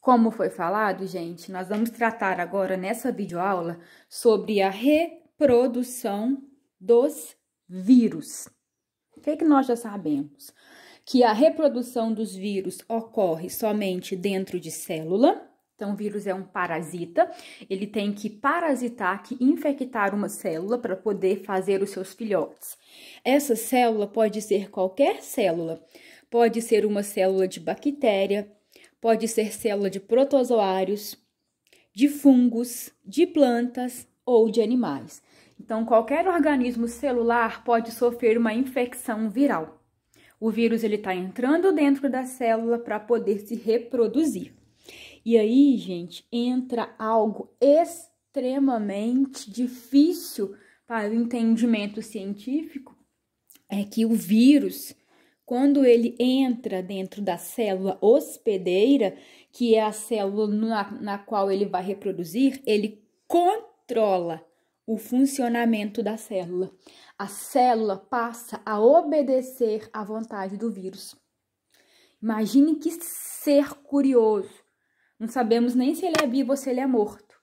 Como foi falado, gente, nós vamos tratar agora nessa videoaula sobre a reprodução dos vírus. O que, é que nós já sabemos? Que a reprodução dos vírus ocorre somente dentro de célula. Então, o vírus é um parasita, ele tem que parasitar, que infectar uma célula para poder fazer os seus filhotes. Essa célula pode ser qualquer célula, pode ser uma célula de bactéria, pode ser célula de protozoários, de fungos, de plantas ou de animais. Então, qualquer organismo celular pode sofrer uma infecção viral. O vírus está entrando dentro da célula para poder se reproduzir. E aí, gente, entra algo extremamente difícil para o entendimento científico, é que o vírus quando ele entra dentro da célula hospedeira, que é a célula na, na qual ele vai reproduzir, ele controla o funcionamento da célula. A célula passa a obedecer à vontade do vírus. Imagine que ser curioso. Não sabemos nem se ele é vivo ou se ele é morto,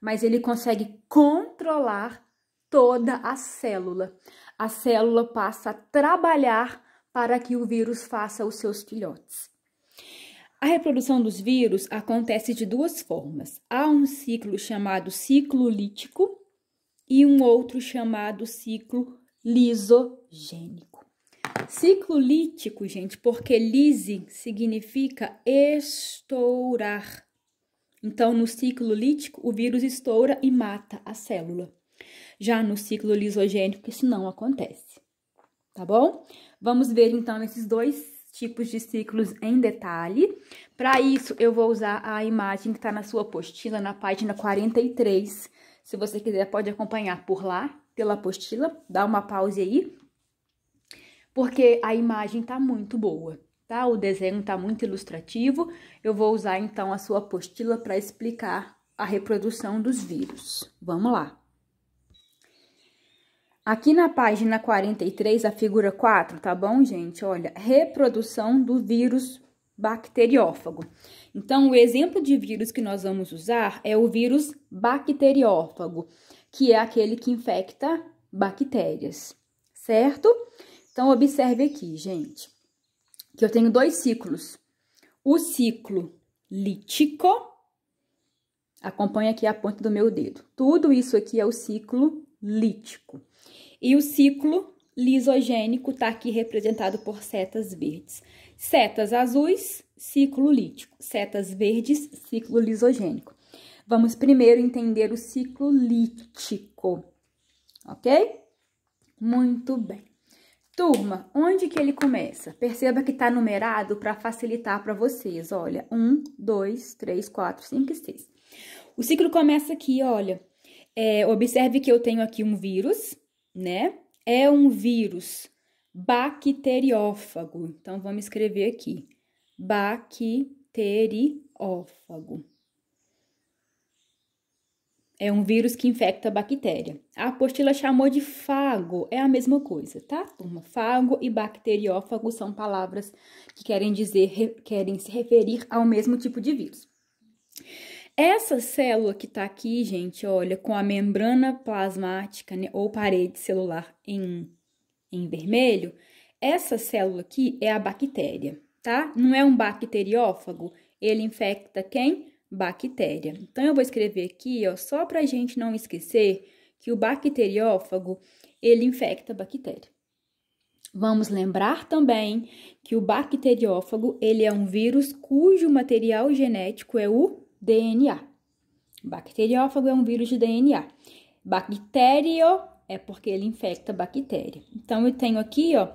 mas ele consegue controlar toda a célula. A célula passa a trabalhar para que o vírus faça os seus filhotes. A reprodução dos vírus acontece de duas formas. Há um ciclo chamado ciclo lítico e um outro chamado ciclo lisogênico. Ciclo lítico, gente, porque lise significa estourar. Então, no ciclo lítico, o vírus estoura e mata a célula. Já no ciclo lisogênico, isso não acontece. Tá bom? Vamos ver, então, esses dois tipos de ciclos em detalhe. Para isso, eu vou usar a imagem que está na sua apostila, na página 43. Se você quiser, pode acompanhar por lá, pela apostila. Dá uma pause aí, porque a imagem tá muito boa, tá? O desenho tá muito ilustrativo. Eu vou usar, então, a sua apostila para explicar a reprodução dos vírus. Vamos lá! Aqui na página 43, a figura 4, tá bom, gente? Olha, reprodução do vírus bacteriófago. Então, o exemplo de vírus que nós vamos usar é o vírus bacteriófago, que é aquele que infecta bactérias, certo? Então, observe aqui, gente, que eu tenho dois ciclos. O ciclo lítico, acompanha aqui a ponta do meu dedo. Tudo isso aqui é o ciclo lítico. E o ciclo lisogênico está aqui representado por setas verdes. Setas azuis, ciclo lítico. Setas verdes, ciclo lisogênico. Vamos primeiro entender o ciclo lítico, ok? Muito bem. Turma, onde que ele começa? Perceba que está numerado para facilitar para vocês, olha. Um, dois, três, quatro, cinco e seis. O ciclo começa aqui, olha. É, observe que eu tenho aqui um vírus, né? É um vírus bacteriófago. Então, vamos escrever aqui: bacteriófago. É um vírus que infecta a bactéria. A apostila chamou de fago, é a mesma coisa, tá, turma? Fago e bacteriófago são palavras que querem dizer, querem se referir ao mesmo tipo de vírus. Essa célula que está aqui, gente, olha, com a membrana plasmática né, ou parede celular em, em vermelho, essa célula aqui é a bactéria, tá? Não é um bacteriófago, ele infecta quem? Bactéria. Então, eu vou escrever aqui, ó, só para a gente não esquecer que o bacteriófago, ele infecta bactéria. Vamos lembrar também que o bacteriófago, ele é um vírus cujo material genético é o DNA. Bacteriófago é um vírus de DNA. Bactério é porque ele infecta bactéria. Então, eu tenho aqui, ó,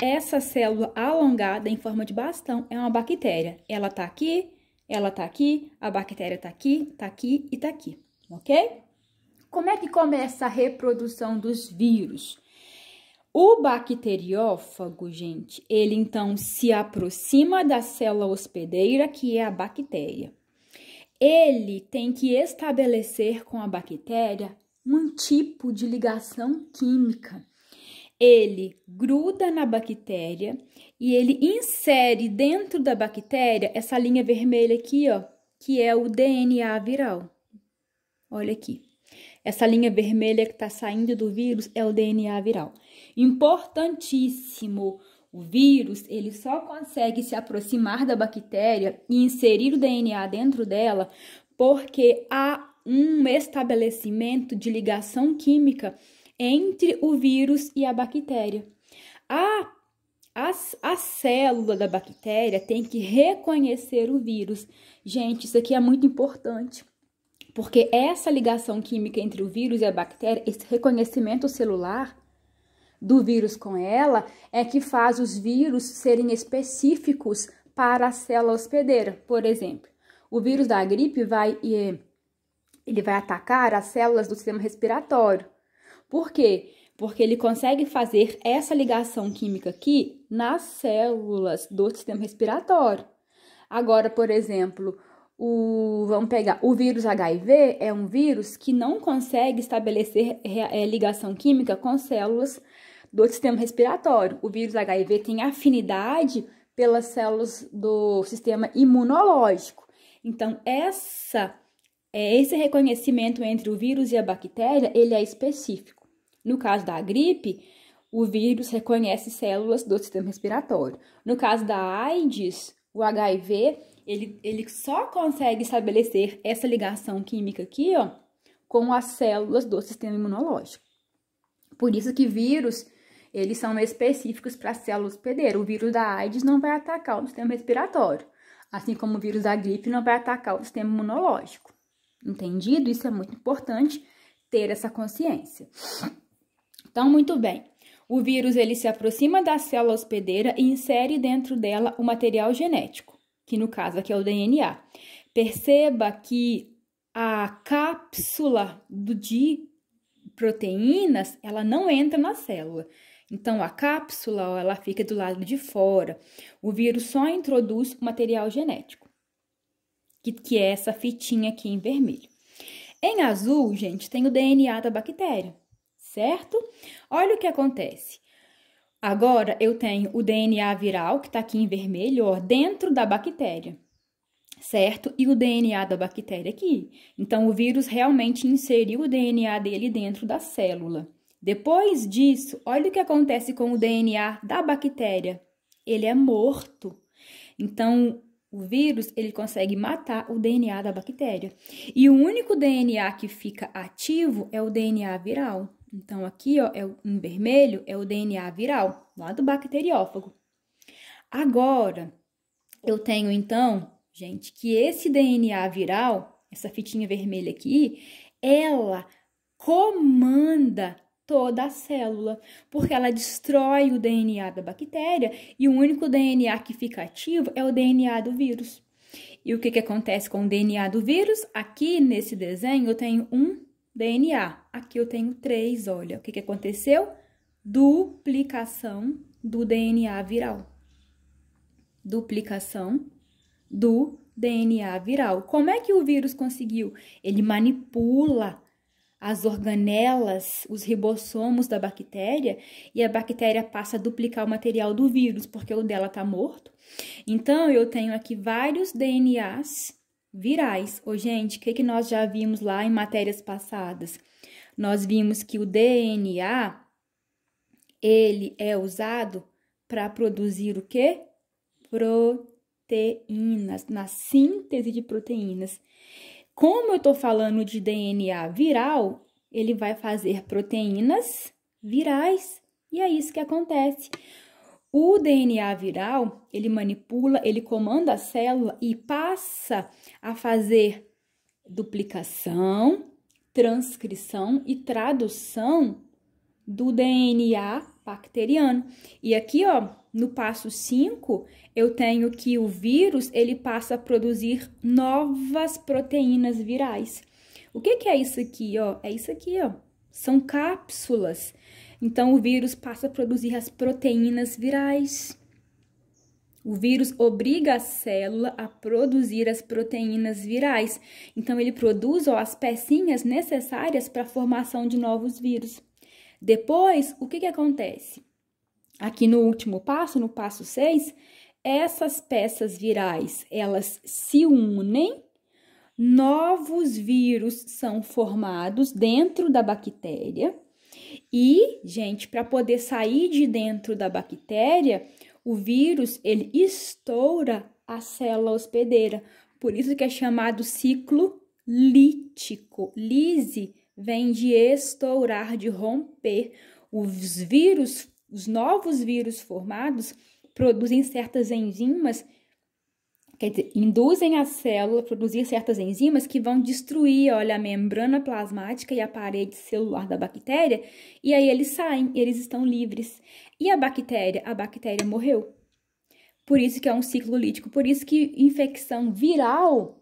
essa célula alongada em forma de bastão é uma bactéria. Ela tá aqui, ela tá aqui, a bactéria tá aqui, tá aqui e tá aqui, ok? Como é que começa a reprodução dos vírus? O bacteriófago, gente, ele então se aproxima da célula hospedeira, que é a bactéria ele tem que estabelecer com a bactéria um tipo de ligação química. Ele gruda na bactéria e ele insere dentro da bactéria essa linha vermelha aqui, ó, que é o DNA viral. Olha aqui. Essa linha vermelha que está saindo do vírus é o DNA viral. Importantíssimo o vírus ele só consegue se aproximar da bactéria e inserir o DNA dentro dela porque há um estabelecimento de ligação química entre o vírus e a bactéria. A, a, a célula da bactéria tem que reconhecer o vírus. Gente, isso aqui é muito importante. Porque essa ligação química entre o vírus e a bactéria, esse reconhecimento celular, do vírus com ela é que faz os vírus serem específicos para a célula hospedeira, por exemplo. O vírus da gripe vai ele vai atacar as células do sistema respiratório. Por quê? Porque ele consegue fazer essa ligação química aqui nas células do sistema respiratório. Agora, por exemplo, o, vamos pegar o vírus HIV é um vírus que não consegue estabelecer é, ligação química com células do sistema respiratório. O vírus HIV tem afinidade pelas células do sistema imunológico. Então, essa, é, esse reconhecimento entre o vírus e a bactéria, ele é específico. No caso da gripe, o vírus reconhece células do sistema respiratório. No caso da AIDS, o HIV, ele, ele só consegue estabelecer essa ligação química aqui, ó, com as células do sistema imunológico. Por isso que vírus eles são específicos para a célula hospedeira. O vírus da AIDS não vai atacar o sistema respiratório, assim como o vírus da gripe não vai atacar o sistema imunológico. Entendido? Isso é muito importante ter essa consciência. Então, muito bem. O vírus ele se aproxima da célula hospedeira e insere dentro dela o material genético, que no caso aqui é o DNA. Perceba que a cápsula do, de proteínas, ela não entra na célula. Então, a cápsula ela fica do lado de fora. O vírus só introduz o material genético, que, que é essa fitinha aqui em vermelho. Em azul, gente, tem o DNA da bactéria, certo? Olha o que acontece. Agora eu tenho o DNA viral, que está aqui em vermelho, ó, dentro da bactéria, certo? E o DNA da bactéria aqui. Então, o vírus realmente inseriu o DNA dele dentro da célula. Depois disso, olha o que acontece com o DNA da bactéria. Ele é morto. Então, o vírus, ele consegue matar o DNA da bactéria. E o único DNA que fica ativo é o DNA viral. Então, aqui, ó, é, em vermelho, é o DNA viral, lá do bacteriófago. Agora, eu tenho, então, gente, que esse DNA viral, essa fitinha vermelha aqui, ela comanda toda a célula, porque ela destrói o DNA da bactéria e o único DNA que fica ativo é o DNA do vírus. E o que, que acontece com o DNA do vírus? Aqui nesse desenho eu tenho um DNA, aqui eu tenho três, olha. O que, que aconteceu? Duplicação do DNA viral. Duplicação do DNA viral. Como é que o vírus conseguiu? Ele manipula as organelas, os ribossomos da bactéria, e a bactéria passa a duplicar o material do vírus, porque o dela está morto. Então, eu tenho aqui vários DNAs virais. Ô, gente, o que, que nós já vimos lá em matérias passadas? Nós vimos que o DNA, ele é usado para produzir o quê? Proteínas, na síntese de proteínas. Como eu estou falando de DNA viral, ele vai fazer proteínas virais e é isso que acontece. O DNA viral, ele manipula, ele comanda a célula e passa a fazer duplicação, transcrição e tradução do DNA bacteriano. E aqui, ó, no passo 5, eu tenho que o vírus ele passa a produzir novas proteínas virais. O que, que é isso aqui? Ó? É isso aqui, ó. São cápsulas. Então, o vírus passa a produzir as proteínas virais. O vírus obriga a célula a produzir as proteínas virais. Então, ele produz ó, as pecinhas necessárias para a formação de novos vírus. Depois, o que, que acontece? aqui no último passo, no passo 6, essas peças virais, elas se unem, novos vírus são formados dentro da bactéria e, gente, para poder sair de dentro da bactéria, o vírus, ele estoura a célula hospedeira. Por isso que é chamado ciclo lítico. Lise vem de estourar, de romper. Os vírus os novos vírus formados produzem certas enzimas, quer dizer, induzem a célula a produzir certas enzimas que vão destruir, olha, a membrana plasmática e a parede celular da bactéria, e aí eles saem, eles estão livres. E a bactéria? A bactéria morreu. Por isso que é um ciclo lítico, por isso que infecção viral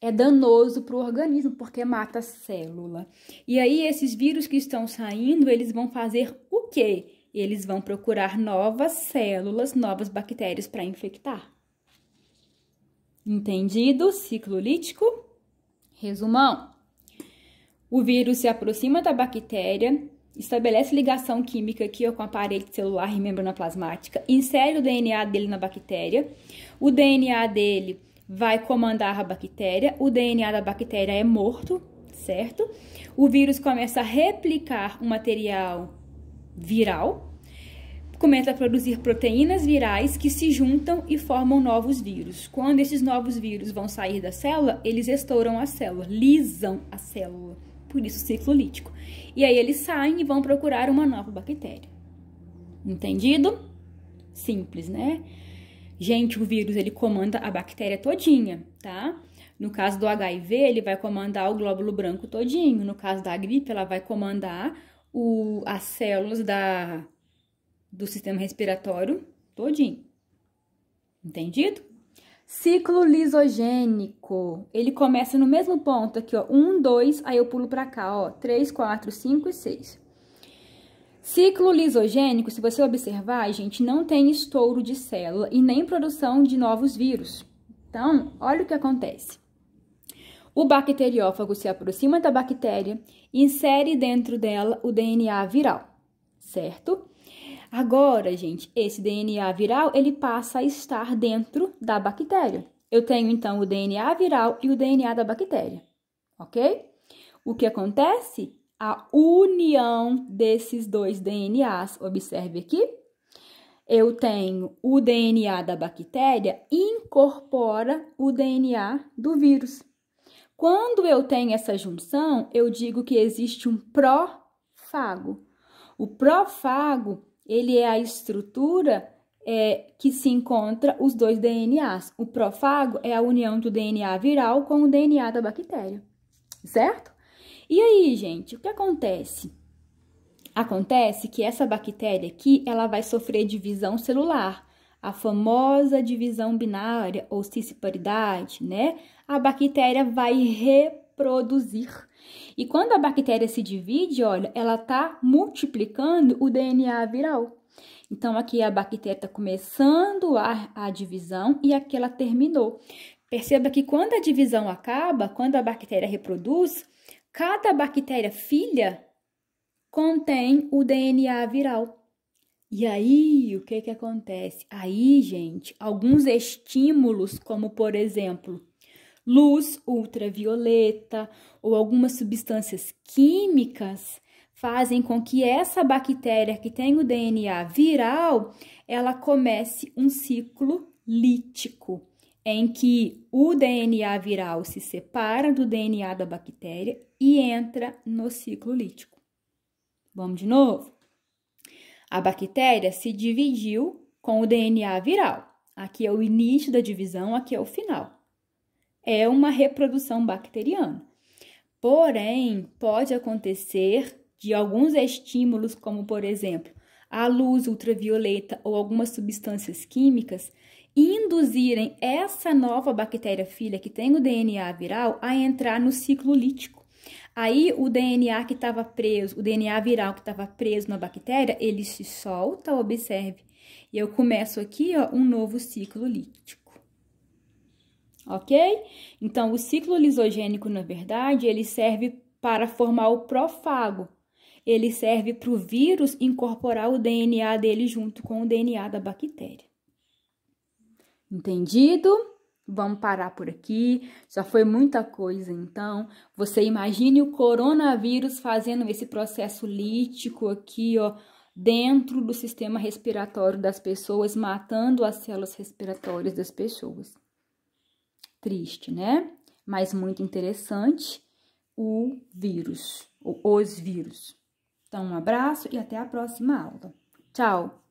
é danoso para o organismo, porque mata a célula. E aí esses vírus que estão saindo, eles vão fazer o quê? eles vão procurar novas células, novas bactérias para infectar. Entendido? Ciclo lítico? Resumão. O vírus se aproxima da bactéria, estabelece ligação química aqui ó, com a parede celular e membrana plasmática, insere o DNA dele na bactéria. O DNA dele vai comandar a bactéria, o DNA da bactéria é morto, certo? O vírus começa a replicar o material viral começa a produzir proteínas virais que se juntam e formam novos vírus. Quando esses novos vírus vão sair da célula, eles estouram a célula, lisam a célula, por isso ciclo lítico. E aí eles saem e vão procurar uma nova bactéria. Entendido? Simples, né? Gente, o vírus ele comanda a bactéria todinha, tá? No caso do HIV, ele vai comandar o glóbulo branco todinho. No caso da gripe, ela vai comandar o, as células da do sistema respiratório todinho. Entendido? Ciclo lisogênico. Ele começa no mesmo ponto aqui, ó. um, dois, aí eu pulo pra cá, ó. três, quatro, cinco e seis. Ciclo lisogênico, se você observar, gente, não tem estouro de célula e nem produção de novos vírus. Então, olha o que acontece. O bacteriófago se aproxima da bactéria e insere dentro dela o DNA viral, certo? Agora, gente, esse DNA viral ele passa a estar dentro da bactéria. Eu tenho então o DNA viral e o DNA da bactéria, ok? O que acontece? A união desses dois DNAs, observe aqui, eu tenho o DNA da bactéria incorpora o DNA do vírus. Quando eu tenho essa junção, eu digo que existe um prófago. O prófago ele é a estrutura é, que se encontra os dois DNAs. O profago é a união do DNA viral com o DNA da bactéria, certo? E aí, gente, o que acontece? Acontece que essa bactéria aqui, ela vai sofrer divisão celular, a famosa divisão binária ou cisparidade, né? A bactéria vai reproduzir e quando a bactéria se divide, olha, ela está multiplicando o DNA viral. Então, aqui a bactéria está começando a, a divisão e aqui ela terminou. Perceba que quando a divisão acaba, quando a bactéria reproduz, cada bactéria filha contém o DNA viral. E aí, o que que acontece? Aí, gente, alguns estímulos, como por exemplo, luz ultravioleta ou algumas substâncias químicas fazem com que essa bactéria que tem o DNA viral, ela comece um ciclo lítico, em que o DNA viral se separa do DNA da bactéria e entra no ciclo lítico. Vamos de novo? A bactéria se dividiu com o DNA viral. Aqui é o início da divisão, aqui é o final é uma reprodução bacteriana. Porém, pode acontecer de alguns estímulos, como por exemplo a luz ultravioleta ou algumas substâncias químicas, induzirem essa nova bactéria filha que tem o DNA viral a entrar no ciclo lítico. Aí o DNA que estava preso, o DNA viral que estava preso na bactéria, ele se solta, observe. E eu começo aqui ó, um novo ciclo lítico ok? Então, o ciclo lisogênico, na verdade, ele serve para formar o prófago. Ele serve para o vírus incorporar o DNA dele junto com o DNA da bactéria. Entendido? Vamos parar por aqui. Já foi muita coisa, então. Você imagine o coronavírus fazendo esse processo lítico aqui, ó, dentro do sistema respiratório das pessoas, matando as células respiratórias das pessoas triste, né? Mas muito interessante, o vírus, ou os vírus. Então, um abraço e até a próxima aula. Tchau!